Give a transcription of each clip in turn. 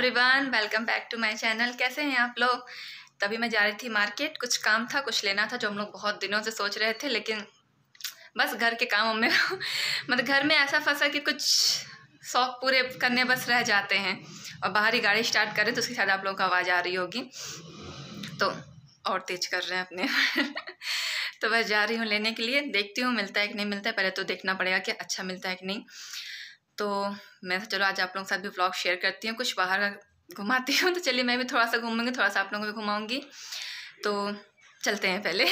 Everyone welcome back to my channel कैसे हैं आप लोग तभी मैं जा रही थी मार्केट कुछ काम था कुछ लेना था जो हम लोग बहुत दिनों से सोच रहे थे लेकिन बस घर के कामों में मतलब घर में ऐसा फंसा कि कुछ शौक पूरे करने बस रह जाते हैं और बाहर ही गाड़ी स्टार्ट करें तो उसके साथ आप लोगों को आवाज़ आ रही होगी तो और तेज कर रहे हैं अपने तो बस जा रही हूँ लेने के लिए देखती हूँ मिलता है कि नहीं मिलता है पहले तो देखना पड़ेगा कि अच्छा मिलता है कि नहीं तो मैं तो चलो आज आप लोगों के साथ भी ब्लॉग शेयर करती हूँ कुछ बाहर का घुमाती हूँ तो चलिए मैं भी थोड़ा सा घूमूंगी थोड़ा सा आप लोगों को भी घुमाऊँगी तो चलते हैं पहले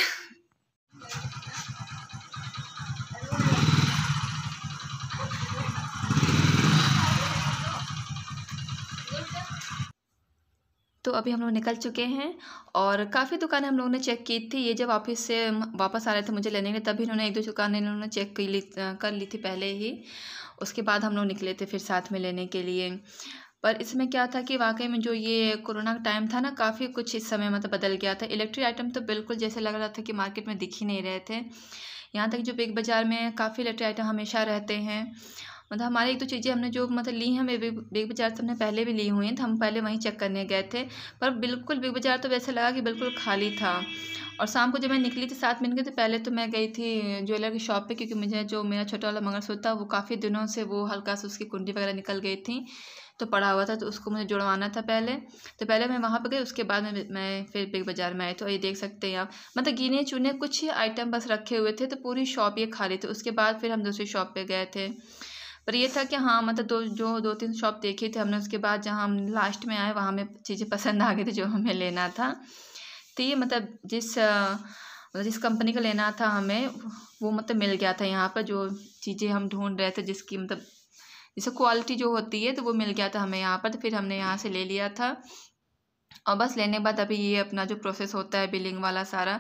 तो अभी हम लोग निकल चुके हैं और काफ़ी दुकानें हम लोगों ने चेक की थी ये जब ऑफिस से वापस आ रहे थे मुझे लेने के लिए तभी इन्होंने एक दो दुकानें इन्होंने चेक कर ली कर ली थी पहले ही उसके बाद हम लोग निकले थे फिर साथ में लेने के लिए पर इसमें क्या था कि वाकई में जो ये कोरोना का टाइम था ना काफ़ी कुछ इस समय मतलब बदल गया था इलेक्ट्रिक आइटम तो बिल्कुल जैसे लग रहा था कि मार्केट में दिख ही नहीं रहे थे यहाँ तक जो बिग बाज़ार में काफ़ी इलेक्ट्रिक आइटम हमेशा रहते हैं मतलब हमारे एक तो चीज़ें हमने जो मतलब ली हैं बिग बाज़ार से हमने पहले भी ली हुई हैं तो हम पहले वहीं चेक करने गए थे पर बिल्कुल बिग बाज़ार तो वैसे लगा कि बिल्कुल खाली था और शाम को जब मैं निकली थी सात के तो पहले तो मैं गई थी ज्वेलर की शॉप पे क्योंकि मुझे जो मेरा छोटा वाला मंगलसूत्र था वो काफ़ी दिनों से वो हल्का से उसकी कुंडी वगैरह निकल गई थी तो पड़ा हुआ था तो उसको मुझे जुड़वाना था पहले तो पहले मैं वहाँ पर गई उसके बाद में मैं फिर बिग बाज़ार में आई तो ये देख सकते हैं आप मतलब गिने चुने कुछ ही आइटम बस रखे हुए थे तो पूरी शॉप ये खाली थी उसके बाद फिर हम दूसरी शॉप पर गए थे पर ये था कि हाँ मतलब दो जो दो तीन शॉप देखे थे हमने उसके बाद जहाँ हम लास्ट में आए वहाँ में चीज़ें पसंद आ गई थी जो हमें लेना था थी मतलब जिस मतलब जिस कंपनी का लेना था हमें वो मतलब मिल गया था यहाँ पर जो चीज़ें हम ढूंढ रहे थे जिसकी मतलब जैसे क्वालिटी जो होती है तो वो मिल गया था हमें यहाँ पर तो फिर हमने यहाँ से ले लिया था और बस लेने के बाद अभी ये अपना जो प्रोसेस होता है बिलिंग वाला सारा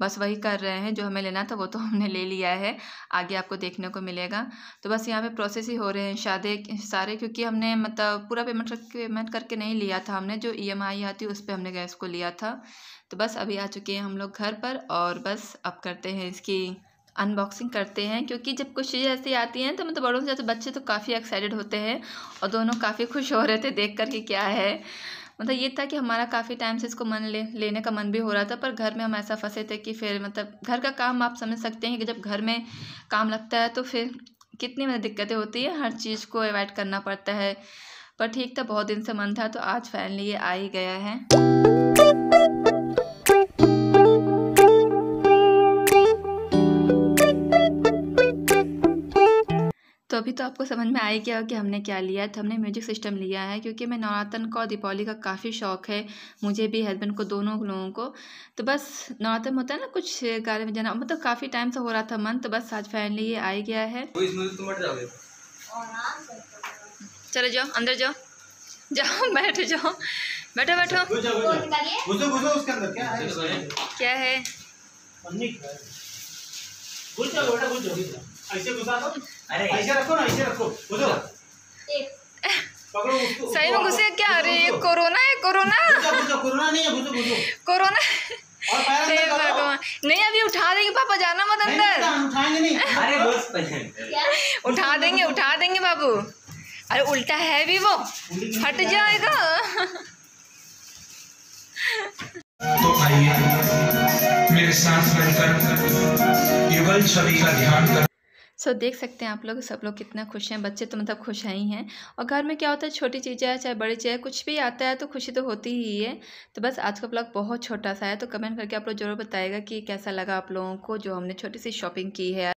बस वही कर रहे हैं जो हमें लेना था वो तो हमने ले लिया है आगे आपको देखने को मिलेगा तो बस यहाँ पे प्रोसेस ही हो रहे हैं शादे सारे क्योंकि हमने मतलब पूरा पेमेंट पेमेंट करके नहीं लिया था हमने जो ई एम आई आती उस पर हमने गैस को लिया था तो बस अभी आ चुके हैं हम लोग घर पर और बस अब करते हैं इसकी अनबॉक्सिंग करते हैं क्योंकि जब कुछ चीज़ें ऐसी आती हैं तो मतलब बड़ों से ज़्यादा बच्चे तो काफ़ी एक्साइटेड होते हैं और दोनों काफ़ी खुश हो रहे थे देख कर के क्या है मतलब ये था कि हमारा काफ़ी टाइम से इसको मन ले लेने का मन भी हो रहा था पर घर में हम ऐसा फंसे थे कि फिर मतलब घर का काम आप समझ सकते हैं कि जब घर में काम लगता है तो फिर कितनी मतलब दिक्कतें होती है हर चीज़ को अवॉइड करना पड़ता है पर ठीक था बहुत दिन से मन था तो आज फाइनली ये आ ही गया है तो अभी तो आपको समझ में आया क्या कि हमने क्या लिया है तो हमने म्यूजिक सिस्टम लिया है क्योंकि मैं नवरातन का और दीपावली का काफ़ी शौक़ है मुझे भी हस्बैंड को दोनों लोगों को तो बस नवरातन होता है ना कुछ गाने में जाना मतलब काफ़ी टाइम से हो रहा था मन तो बस आज फाइनली ये आ गया है चलो जाओ अंदर जाओ जाओ बैठ जाओ बैठो बैठो क्या है ऐसे घुसा तो दो अरे ऐसे रखो ना ऐसे रखो घुसो अच्छा। सही में घुसे क्या अरे ये कोरोना है कोरोना कोरोना नहीं है कोरोना नहीं अभी उठा देंगे पापा जाना मत अंदर अरे उठा देंगे उठा देंगे बाबू अरे उल्टा है भी वो हट जाएगा तो आइए मेरे सांस रहकर केवल छवि का ध्यान कर सो so, देख सकते हैं आप लोग सब लोग कितना खुश हैं बच्चे तो मतलब खुश हैं ही हैं और घर में क्या होता है छोटी चीज़ें चाहे बड़ी चीज़ें कुछ भी आता है तो खुशी तो होती ही है तो बस आज का ब्लॉग बहुत छोटा सा है तो कमेंट करके आप लोग ज़रूर बताएगा कि कैसा लगा आप लोगों को जो हमने छोटी सी शॉपिंग की है